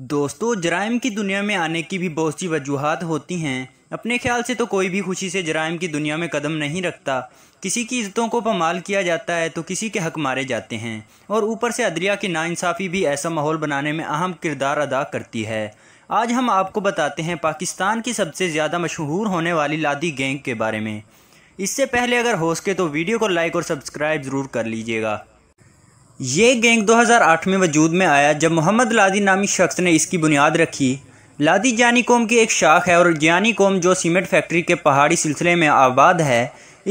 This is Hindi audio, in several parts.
दोस्तों जराइम की दुनिया में आने की भी बहुत सी वजूहत होती हैं अपने ख्याल से तो कोई भी खुशी से जराइम की दुनिया में कदम नहीं रखता किसी की इज्जतों को पमाल किया जाता है तो किसी के हक मारे जाते हैं और ऊपर से अदलिया की नाइंसाफ़ी भी ऐसा माहौल बनाने में अहम किरदार अदा करती है आज हम आपको बताते हैं पाकिस्तान की सबसे ज़्यादा मशहूर होने वाली लादी गैंग के बारे में इससे पहले अगर हो सके तो वीडियो को लाइक और सब्सक्राइब ज़रूर कर लीजिएगा ये गैंग 2008 में वजूद में आया जब मोहम्मद लादी नामी शख्स ने इसकी बुनियाद रखी लादी जानी कौम की एक शाख है और जानी कौम जो सीमेंट फैक्ट्री के पहाड़ी सिलसिले में आबाद है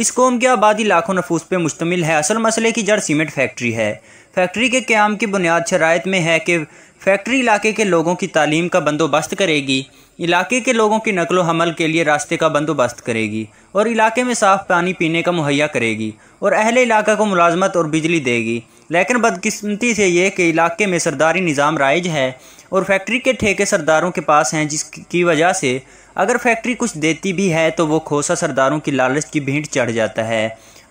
इस कौम की आबादी लाखों नफूस पर मुश्तमिल है असल मसले की जड़ सीमेंट फैक्ट्री है फैक्ट्री के क्याम की बुनियाद शरात में है कि फैक्ट्री इलाके के लोगों की तालीम का बंदोबस्त करेगी इलाके के लोगों की नकलो हमल के लिए रास्ते का बंदोबस्त करेगी और इलाके में साफ़ पानी पीने का मुहैया करेगी और अहले इलाका को मुलाजमत और बिजली देगी लेकिन बदकिस्मती से ये कि इलाके में सरदारी निज़ाम राइज है और फैक्ट्री के ठेके सरदारों के पास हैं जिसकी वजह से अगर फैक्ट्री कुछ देती भी है तो वो खोसा सरदारों की लालच की भेंट चढ़ जाता है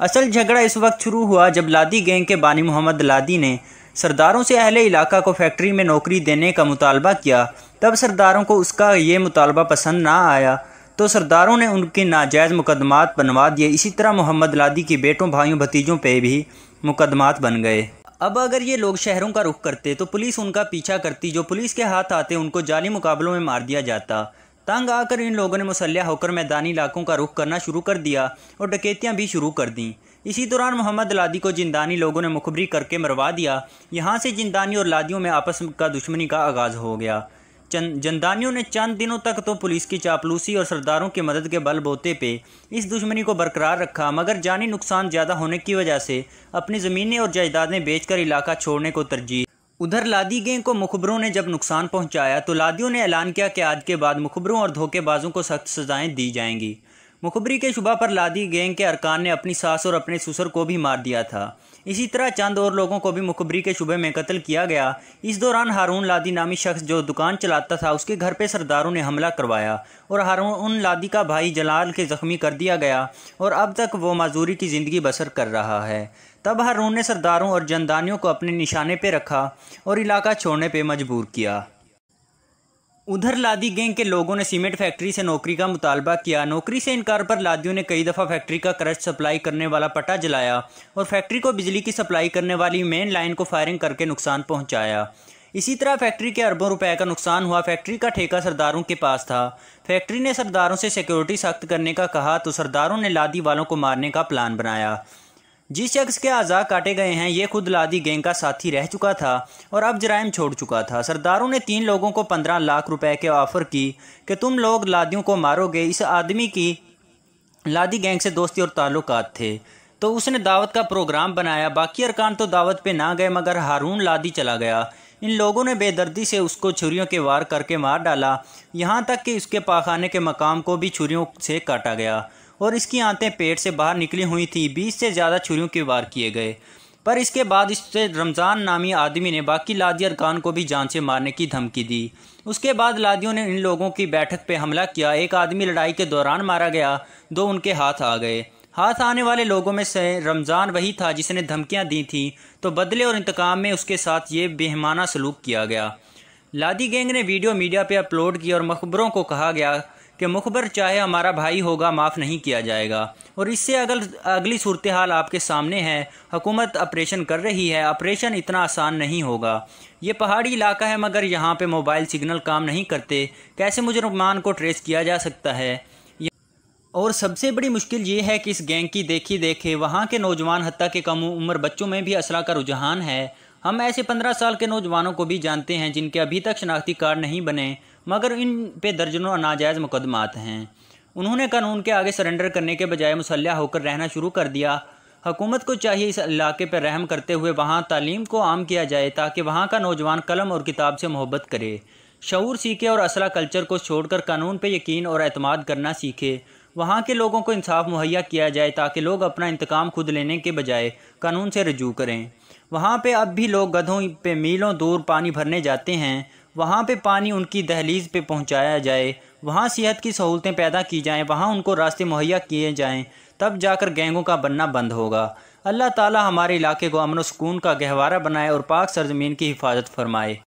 असल झगड़ा इस वक्त शुरू हुआ जब लादी गैंग के बानी मोहम्मद लादी ने सरदारों से अहले इलाका को फैक्ट्री में नौकरी देने का मुतालबा किया तब सरदारों को उसका ये मुतालबा पसंद ना आया तो सरदारों ने उनके नाजायज़ मुकदमात बनवा दिए इसी तरह मोहम्मद लादी के बेटों भाइयों भतीजों पे भी मुकदमात बन गए अब अगर ये लोग शहरों का रुख करते तो पुलिस उनका पीछा करती जो पुलिस के हाथ आते उनको जाली मुकाबलों में मार दिया जाता तंग आकर इन लोगों ने मुसल्ह होकर मैदानी इलाकों का रुख करना शुरू कर दिया और डकैतियाँ भी शुरू कर दीं इसी दौरान मोहम्मद लादी को जिंदानी लोगों ने मुखबरी करके मरवा दिया यहाँ से जिंदानी और लादियों में आपस का दुश्मनी का आगाज़ हो गया चंद जनदानियों ने चंद दिनों तक तो पुलिस की चापलूसी और सरदारों की मदद के बल बोते पे इस दुश्मनी को बरकरार रखा मगर जानी नुकसान ज़्यादा होने की वजह से अपनी ज़मीनें और जायदादें बेचकर इलाका छोड़ने को तरजीह उधर लादी गेंग को मुखबरों ने जब नुकसान पहुंचाया तो लादियों ने ऐलान किया कि आज के बाद मुखबरों और धोखेबाजों को सख्त सजाएं दी जाएंगी मुखबरी के शुबा पर लादी गैंग के अरकान ने अपनी सास और अपने ससुर को भी मार दिया था इसी तरह चंद और लोगों को भी मुखबरी के शुबे में कत्ल किया गया इस दौरान हारून लादी नामी शख्स जो दुकान चलाता था उसके घर पर सरदारों ने हमला करवाया और हारून लादी का भाई जलाल के ज़ख्मी कर दिया गया और अब तक वो मज़ूरी की ज़िंदगी बसर कर रहा है तब हारून ने सरदारों और जनदानियों को अपने निशाने पर रखा और इलाका छोड़ने पर मजबूर किया उधर लादी गैंग के लोगों ने सीमेंट फैक्ट्री से नौकरी का मुतालबा किया नौकरी से इनकार पर लादियों ने कई दफ़ा फैक्ट्री का क्रश सप्लाई करने वाला पटा जलाया और फैक्ट्री को बिजली की सप्लाई करने वाली मेन लाइन को फायरिंग करके नुकसान पहुंचाया इसी तरह फैक्ट्री के अरबों रुपए का नुकसान हुआ फैक्ट्री का ठेका सरदारों के पास था फैक्ट्री ने सरदारों से सिक्योरिटी सख्त करने का कहा तो सरदारों ने लादी वालों को मारने का प्लान बनाया जिस शख्स के आज़ा काटे गए हैं ये खुद लादी गैंग का साथी रह चुका था और अब जराइम छोड़ चुका था सरदारों ने तीन लोगों को पंद्रह लाख रुपए के ऑफ़र की कि तुम लोग लादियों को मारोगे इस आदमी की लादी गैंग से दोस्ती और ताल्लुक थे तो उसने दावत का प्रोग्राम बनाया बाकी अरकान तो दावत पे ना गए मगर हारून लादी चला गया इन लोगों ने बेदर्दी से उसको छुरियों के वार करके मार डाला यहाँ तक कि उसके पाखाने के मकाम को भी छुरियों से काटा गया और इसकी आंतें पेट से बाहर निकली हुई थी बीस से ज़्यादा छुरियों के वार किए गए पर इसके बाद इससे रमज़ान नामी आदमी ने बाकी लादियर खान को भी जान से मारने की धमकी दी उसके बाद लादियों ने इन लोगों की बैठक पर हमला किया एक आदमी लड़ाई के दौरान मारा गया दो उनके हाथ आ गए हाथ आने वाले लोगों में से रमज़ान वही था जिसने धमकियां दी थीं तो बदले और इंतकाम में उसके साथ ये बेहमाना सलूक किया गया लादी गैंग ने वीडियो मीडिया पर अपलोड किया और मखबरों को कहा गया कि मुखबर चाहे हमारा भाई होगा माफ़ नहीं किया जाएगा और इससे अगर अगली सूरत हाल आपके सामने है हुकूमत ऑपरेशन कर रही है ऑपरेशन इतना आसान नहीं होगा ये पहाड़ी इलाका है मगर यहाँ पे मोबाइल सिग्नल काम नहीं करते कैसे मुजरमान को ट्रेस किया जा सकता है और सबसे बड़ी मुश्किल ये है कि इस गैंग की देखी देखे वहाँ के नौजवान हती के कम उम्र बच्चों में भी असला का रुझान है हम ऐसे पंद्रह साल के नौजवानों को भी जानते हैं जिनके अभी तक शनाख्ती कार्ड नहीं बने मगर इन पे दर्जनों नाजायज़ मुकदमात हैं उन्होंने कानून के आगे सरेंडर करने के बजाय मुसल्ह होकर रहना शुरू कर दिया हुकूमत को चाहिए इस इलाके पर रहम करते हुए वहाँ तालीम को आम किया जाए ताकि वहाँ का नौजवान कलम और किताब से मोहब्बत करे शूर सीखे और असला कल्चर को छोड़कर कानून पर यकीन और अतमाद करना सीखे वहाँ के लोगों को इंसाफ मुहैया किया जाए ताकि लोग अपना इंतकाम खुद लेने के बजाय कानून से रजू करें वहाँ पे अब भी लोग गधों पे मीलों दूर पानी भरने जाते हैं वहाँ पे पानी उनकी दहलीज पे पहुँचाया जाए वहाँ सेहत की सहूलतें पैदा की जाएँ वहाँ उनको रास्ते मुहैया किए जाएँ तब जाकर गैंगों का बनना बंद होगा अल्लाह ताला हमारे इलाके को अमन सुकून का गहवारा बनाए और पाक सरजमीन की हिफाजत फरमाए